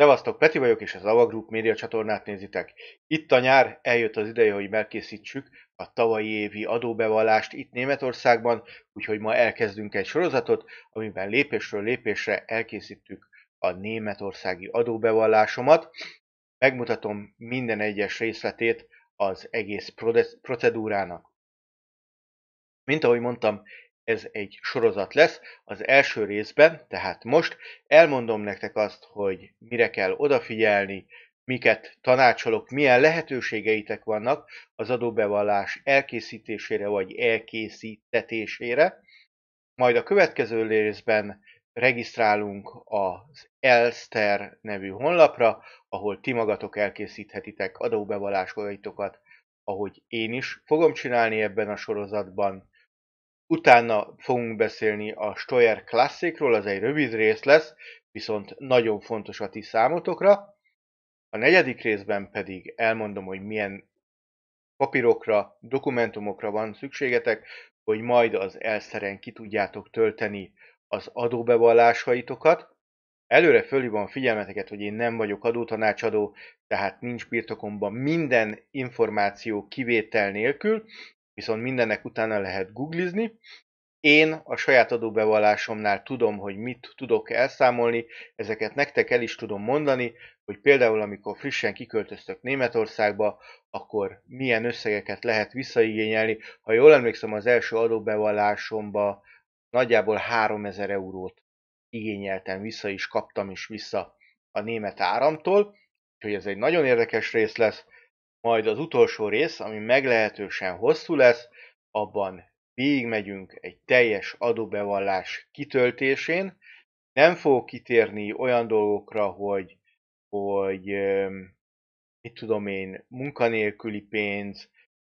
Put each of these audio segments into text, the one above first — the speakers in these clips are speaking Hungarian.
Szevasztok, Peti vagyok, és az Ava Group média csatornát nézitek. Itt a nyár, eljött az ideje, hogy megkészítsük a tavalyi évi adóbevallást itt Németországban, úgyhogy ma elkezdünk egy sorozatot, amiben lépésről lépésre elkészítjük a németországi adóbevallásomat. Megmutatom minden egyes részletét az egész procedúrának. Mint ahogy mondtam, ez egy sorozat lesz. Az első részben, tehát most elmondom nektek azt, hogy mire kell odafigyelni, miket tanácsolok, milyen lehetőségeitek vannak az adóbevallás elkészítésére vagy elkészítetésére. Majd a következő részben regisztrálunk az Elster nevű honlapra, ahol ti magatok elkészíthetitek adóbevallásokat, ahogy én is fogom csinálni ebben a sorozatban. Utána fogunk beszélni a Stoyer Classicról, az egy rövid rész lesz, viszont nagyon fontos a ti számotokra. A negyedik részben pedig elmondom, hogy milyen papírokra, dokumentumokra van szükségetek, hogy majd az elszeren ki tudjátok tölteni az adóbevallásaitokat. Előre fölhívom a figyelmeteket, hogy én nem vagyok adótanácsadó, tehát nincs birtokomban minden információ kivétel nélkül, viszont mindennek utána lehet googlizni. Én a saját adóbevallásomnál tudom, hogy mit tudok elszámolni, ezeket nektek el is tudom mondani, hogy például amikor frissen kiköltöztök Németországba, akkor milyen összegeket lehet visszaigényelni. Ha jól emlékszem, az első adóbevallásomba nagyjából 3000 eurót igényeltem vissza, és kaptam is vissza a német áramtól, úgyhogy ez egy nagyon érdekes rész lesz. Majd az utolsó rész, ami meglehetősen hosszú lesz, abban végigmegyünk egy teljes adóbevallás kitöltésén. Nem fogok kitérni olyan dolgokra, hogy, hogy mit tudom én, munkanélküli pénz,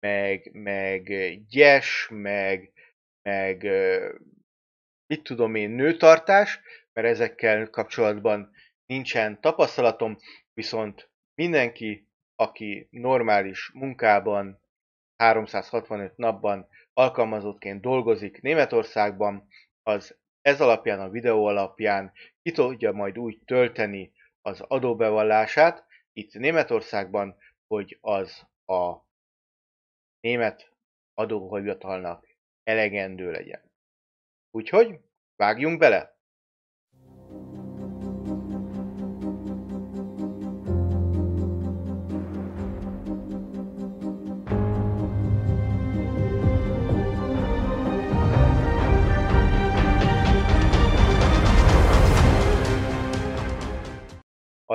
meg, meg gyes, meg, meg mit tudom én, nőtartás, mert ezekkel kapcsolatban nincsen tapasztalatom, viszont mindenki aki normális munkában, 365 napban alkalmazottként dolgozik Németországban, az ez alapján, a videó alapján ki tudja majd úgy tölteni az adóbevallását itt Németországban, hogy az a német adóhivatalnak elegendő legyen. Úgyhogy vágjunk bele!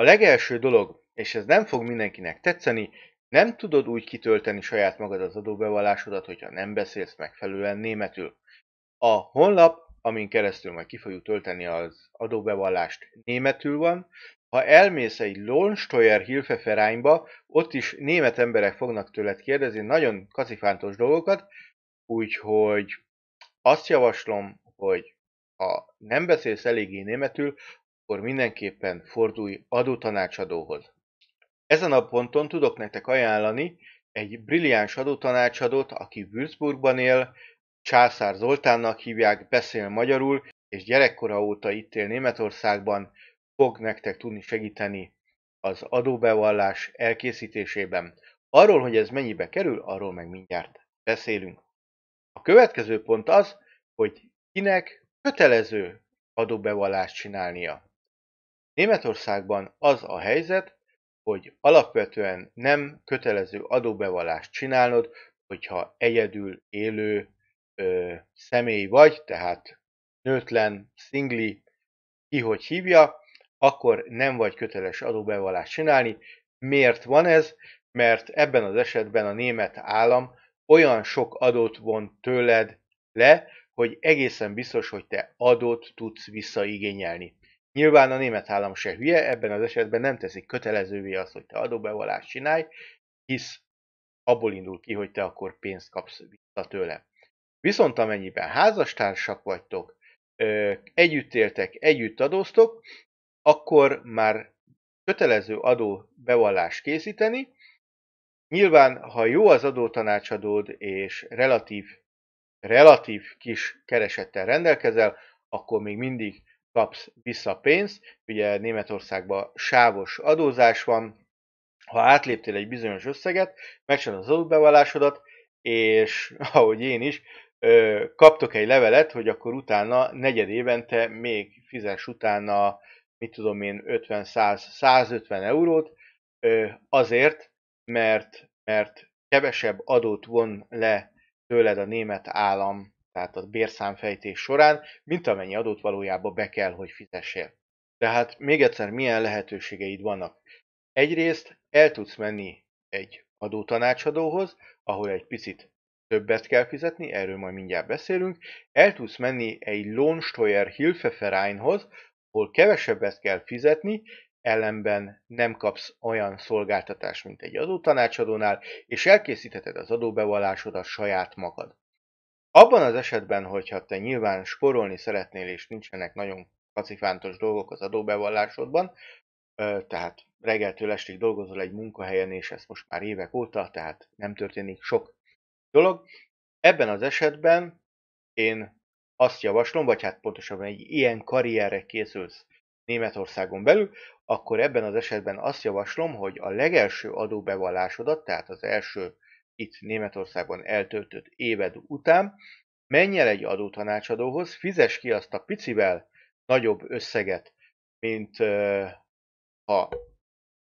legelső dolog, és ez nem fog mindenkinek tetszeni, nem tudod úgy kitölteni saját magad az adóbevallásodat, hogyha nem beszélsz megfelelően németül. A honlap, amin keresztül majd ki fogjuk tölteni az adóbevallást, németül van. Ha elmész egy Lohnsteuer Hilfeferányba, ott is német emberek fognak tőled kérdezni nagyon kacifántos dolgokat, úgyhogy azt javaslom, hogy ha nem beszélsz eléggé németül, akkor mindenképpen fordulj adótanácsadóhoz. Ezen a ponton tudok nektek ajánlani egy brilliáns adótanácsadót, aki Würzburgban él, Császár Zoltánnak hívják, beszél magyarul, és gyerekkora óta itt él Németországban, fog nektek tudni segíteni az adóbevallás elkészítésében. Arról, hogy ez mennyibe kerül, arról meg mindjárt beszélünk. A következő pont az, hogy kinek kötelező adóbevallást csinálnia. Németországban az a helyzet, hogy alapvetően nem kötelező adóbevallást csinálnod, hogyha egyedül élő ö, személy vagy, tehát nőtlen, szingli, ki hogy hívja, akkor nem vagy köteles adóbevallást csinálni. Miért van ez? Mert ebben az esetben a német állam olyan sok adót von tőled le, hogy egészen biztos, hogy te adót tudsz visszaigényelni. Nyilván a német állam se hülye, ebben az esetben nem teszik kötelezővé azt, hogy te adóbevallást csinálj, hisz abból indul ki, hogy te akkor pénzt kapsz vissza tőle. Viszont amennyiben házastársak vagytok, együtt éltek, együtt adóztok, akkor már kötelező adó bevallást készíteni. Nyilván, ha jó az adótanácsadód és relatív, relatív kis keresettel rendelkezel, akkor még mindig kapsz vissza pénzt. Ugye Németországban sávos adózás van, ha átléptél egy bizonyos összeget, megcsinálod az adóbevallásodat, és ahogy én is, kaptok egy levelet, hogy akkor utána negyed évente még fizes utána, mit tudom én, 50-100-150 eurót, azért, mert, mert kevesebb adót von le tőled a német állam tehát a bérszámfejtés során, mint amennyi adót valójában be kell, hogy fizessél. Tehát még egyszer, milyen lehetőségeid vannak? Egyrészt el tudsz menni egy adótanácsadóhoz, ahol egy picit többet kell fizetni, erről majd mindjárt beszélünk, el tudsz menni egy Lohnsteuer Hilfevereinhoz, ahol kevesebbet kell fizetni, ellenben nem kapsz olyan szolgáltatást, mint egy adótanácsadónál, és elkészítheted az adóbevallásodat saját magad. Abban az esetben, hogyha te nyilván sporolni szeretnél, és nincsenek nagyon kacifántos dolgok az adóbevallásodban, tehát reggeltől estig dolgozol egy munkahelyen, és ez most már évek óta, tehát nem történik sok dolog. Ebben az esetben én azt javaslom, vagy hát pontosabban egy ilyen karrierre készülsz Németországon belül, akkor ebben az esetben azt javaslom, hogy a legelső adóbevallásodat, tehát az első itt Németországban eltöltött éved után, menj el egy adótanácsadóhoz, fizes ki azt a picivel nagyobb összeget, mint ha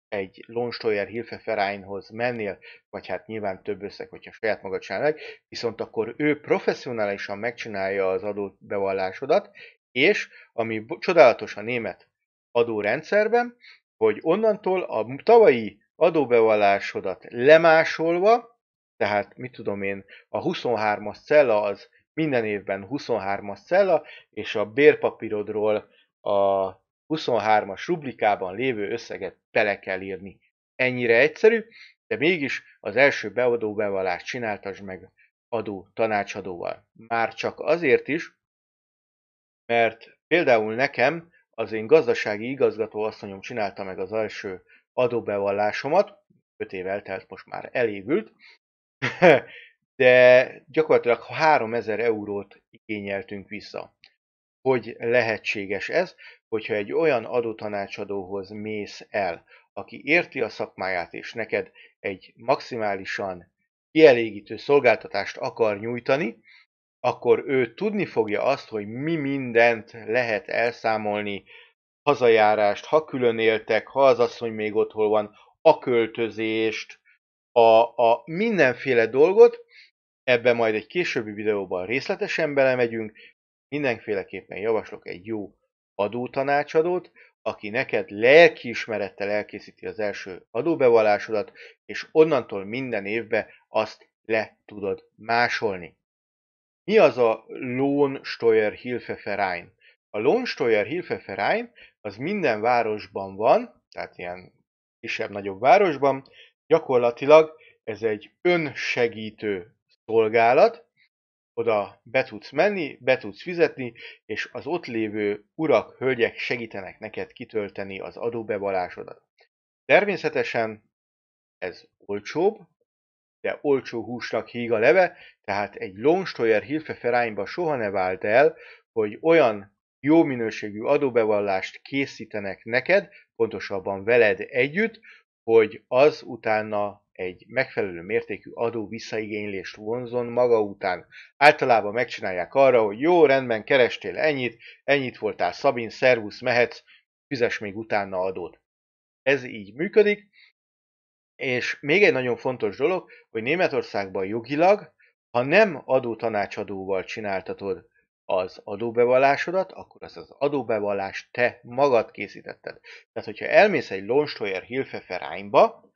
egy Lonstoyer Hilfevereinhoz mennél, vagy hát nyilván több összeg, hogyha saját magad csinálod meg, viszont akkor ő professzionálisan megcsinálja az adóbevallásodat, és ami csodálatos a német adórendszerben, hogy onnantól a tavalyi adóbevallásodat lemásolva tehát, mit tudom én, a 23-as cella az minden évben 23-as cella, és a bérpapírodról a 23-as rublikában lévő összeget bele kell írni. Ennyire egyszerű, de mégis az első bevallást csináltas meg adó tanácsadóval. Már csak azért is, mert például nekem az én gazdasági igazgató asszonyom csinálta meg az első adóbevallásomat, 5 év eltelt, most már elévült, de gyakorlatilag 3000 eurót igényeltünk vissza. Hogy lehetséges ez, hogyha egy olyan adótanácsadóhoz mész el, aki érti a szakmáját, és neked egy maximálisan kielégítő szolgáltatást akar nyújtani, akkor ő tudni fogja azt, hogy mi mindent lehet elszámolni, hazajárást, ha külön éltek, ha az asszony még otthon van, a költözést, a, a mindenféle dolgot, ebben majd egy későbbi videóban részletesen belemegyünk, mindenféleképpen javaslok egy jó adótanácsadót, aki neked lelkiismerettel elkészíti az első adóbevallásodat, és onnantól minden évben azt le tudod másolni. Mi az a Lohnsteuer Hilfeverein? A Lohnsteuer Hilfeverein az minden városban van, tehát ilyen kisebb-nagyobb városban, Gyakorlatilag ez egy önsegítő szolgálat, oda be tudsz menni, be tudsz fizetni, és az ott lévő urak, hölgyek segítenek neked kitölteni az adóbevallásodat. Természetesen ez olcsóbb, de olcsó húsnak híg a leve, tehát egy Hilfe Ferányba soha ne vált el, hogy olyan jó minőségű adóbevallást készítenek neked, pontosabban veled együtt, hogy az utána egy megfelelő mértékű adó visszaigénylést vonzon maga után. Általában megcsinálják arra, hogy jó, rendben, kerestél ennyit, ennyit voltál Szabin, szervusz, mehetsz, fizes még utána adót. Ez így működik, és még egy nagyon fontos dolog, hogy Németországban jogilag, ha nem adótanácsadóval csináltatod az adóbevallásodat, akkor az az adóbevallást te magad készítetted. Tehát, hogyha elmész egy Lonstoyer Hilfevereinba,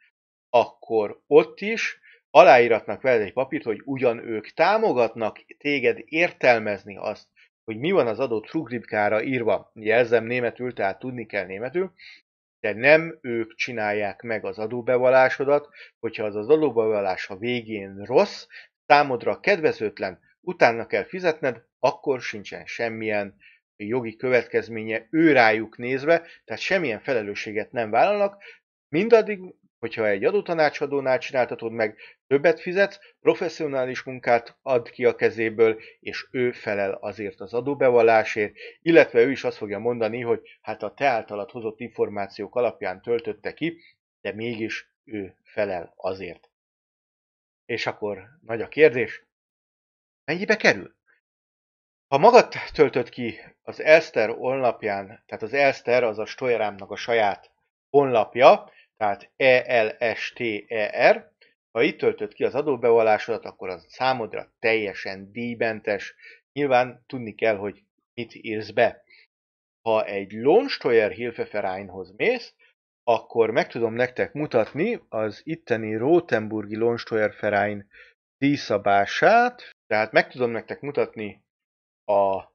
akkor ott is aláíratnak veled egy papírt, hogy ugyan ők támogatnak téged értelmezni azt, hogy mi van az adott trugribkára írva. Jelzem németül, tehát tudni kell németül, de nem ők csinálják meg az adóbevallásodat, hogyha az az adóbevallás a végén rossz, számodra kedvezőtlen, utána kell fizetned, akkor sincsen semmilyen jogi következménye ő rájuk nézve, tehát semmilyen felelősséget nem vállalnak, mindaddig, hogyha egy adótanácsadónál csináltatod meg, többet fizetsz, professzionális munkát ad ki a kezéből, és ő felel azért az adóbevallásért, illetve ő is azt fogja mondani, hogy hát a te általad hozott információk alapján töltötte ki, de mégis ő felel azért. És akkor nagy a kérdés, Mennyibe kerül? Ha magad töltött ki az Elster honlapján, tehát az Elster az a Stoyerámnak a saját honlapja, tehát E E L S T e R, ha itt töltött ki az adóbevallásodat, akkor az számodra teljesen díjmentes. Nyilván tudni kell, hogy mit írsz be. Ha egy Lohnsteuer Hilfevereinhoz mész, akkor meg tudom nektek mutatni az itteni Rotenburgi Lohnsteuer Ferein díszabását. Tehát meg tudom nektek mutatni a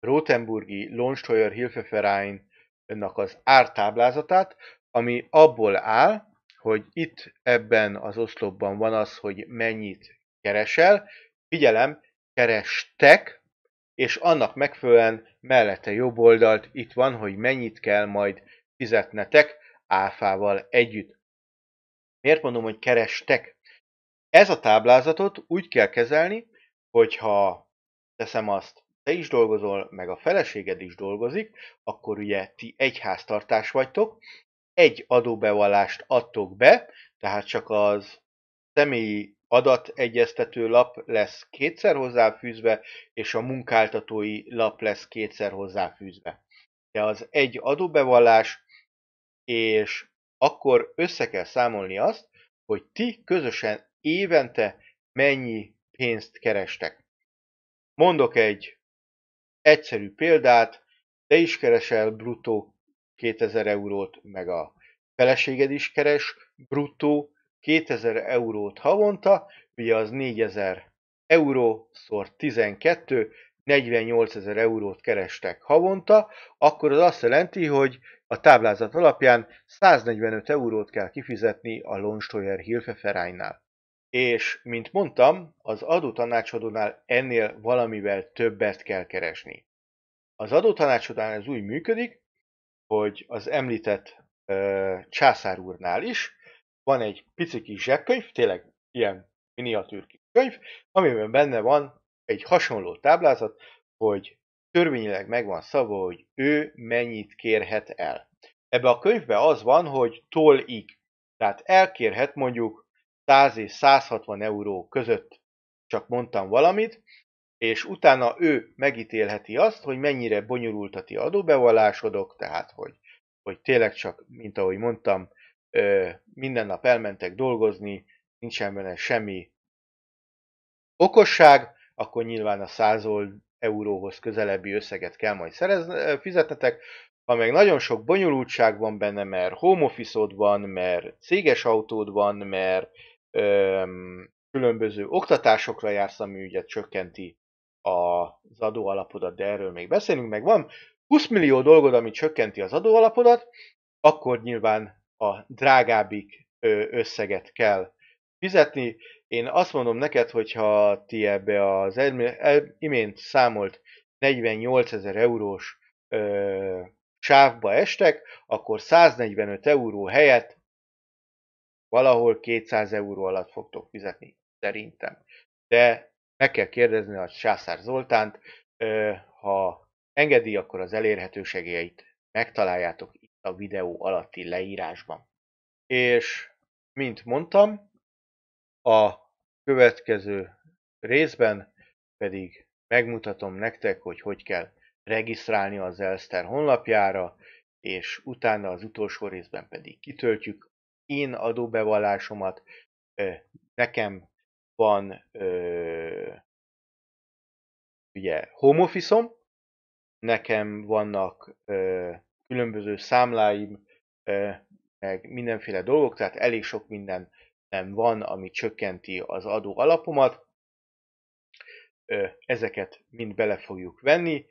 Rotenburgi Launchtoyer Hilfeverein ennek az ártáblázatát, ami abból áll, hogy itt ebben az oszlopban van az, hogy mennyit keresel. Figyelem, kerestek, és annak megfelelően mellette jobb oldalt itt van, hogy mennyit kell majd fizetnetek áfával együtt. Miért mondom, hogy kerestek? Ez a táblázatot úgy kell kezelni, hogyha teszem azt, te is dolgozol, meg a feleséged is dolgozik, akkor ugye ti egy háztartás vagytok, egy adóbevallást adtok be, tehát csak az személyi adategyeztető lap lesz kétszer hozzáfűzve, és a munkáltatói lap lesz kétszer hozzáfűzve. De az egy adóbevallás, és akkor össze kell számolni azt, hogy ti közösen évente mennyi pénzt kerestek. Mondok egy egyszerű példát, te is keresel bruttó 2000 eurót, meg a feleséged is keres bruttó 2000 eurót havonta, ugye az 4000 euró szor 12, 48 ezer eurót kerestek havonta, akkor az azt jelenti, hogy a táblázat alapján 145 eurót kell kifizetni a Lonstoyer Hilfevereinynál. És, mint mondtam, az adótanácsadónál ennél valamivel többet kell keresni. Az adótanácsadónál ez úgy működik, hogy az említett ö, császár úrnál is van egy pici kis zsebkönyv, tényleg ilyen miniatűr kis könyv, amiben benne van egy hasonló táblázat, hogy törvényileg megvan szava, hogy ő mennyit kérhet el. Ebbe a könyvbe az van, hogy tollig. Tehát elkérhet mondjuk 100 és 160 euró között csak mondtam valamit, és utána ő megítélheti azt, hogy mennyire bonyolultati a adóbevallásodok, tehát hogy, hogy tényleg csak, mint ahogy mondtam, minden nap elmentek dolgozni, nincsen benne semmi okosság, akkor nyilván a 100 euróhoz közelebbi összeget kell majd szerez, fizetetek, ha meg nagyon sok bonyolultság van benne, mert home office van, mert céges autód van, mert különböző oktatásokra jársz, ami ugye csökkenti az adóalapodat, de erről még beszélünk, meg van 20 millió dolgod, ami csökkenti az adóalapodat, akkor nyilván a drágábbik összeget kell fizetni. Én azt mondom neked, hogyha ti ebbe az e-, e-, imént számolt 48 ezer eurós ö, sávba estek, akkor 145 euró helyett valahol 200 euró alatt fogtok fizetni, szerintem. De meg kell kérdezni a Sászár Zoltánt, ha engedi, akkor az elérhetőségeit megtaláljátok itt a videó alatti leírásban. És, mint mondtam, a következő részben pedig megmutatom nektek, hogy hogy kell regisztrálni az Elster honlapjára, és utána az utolsó részben pedig kitöltjük én adóbevallásomat, ö, nekem van ö, ugye home office nekem vannak ö, különböző számláim, ö, meg mindenféle dolgok, tehát elég sok minden nem van, ami csökkenti az adó alapomat. Ezeket mind bele fogjuk venni,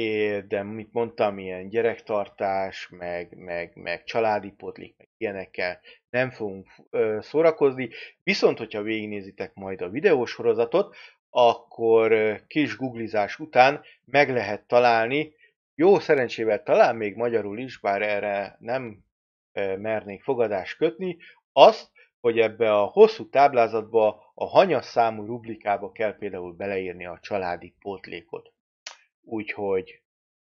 É, de mit mondtam, ilyen gyerektartás, meg, meg, meg családi potlik, meg ilyenekkel nem fogunk ö, szórakozni. Viszont, hogyha végignézitek majd a videósorozatot, akkor ö, kis googlizás után meg lehet találni, jó szerencsével talán még magyarul is, bár erre nem ö, mernék fogadást kötni, azt, hogy ebbe a hosszú táblázatba a hanyas számú rublikába kell például beleírni a családi pótlékot úgyhogy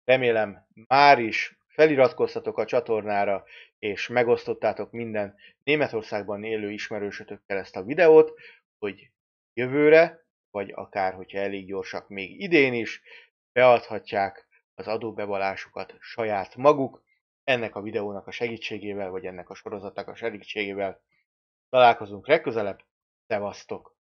remélem már is feliratkoztatok a csatornára, és megosztottátok minden Németországban élő ismerősötökkel ezt a videót, hogy jövőre, vagy akár, hogyha elég gyorsak még idén is, beadhatják az adóbevallásukat saját maguk, ennek a videónak a segítségével, vagy ennek a sorozatnak a segítségével. Találkozunk legközelebb, szevasztok!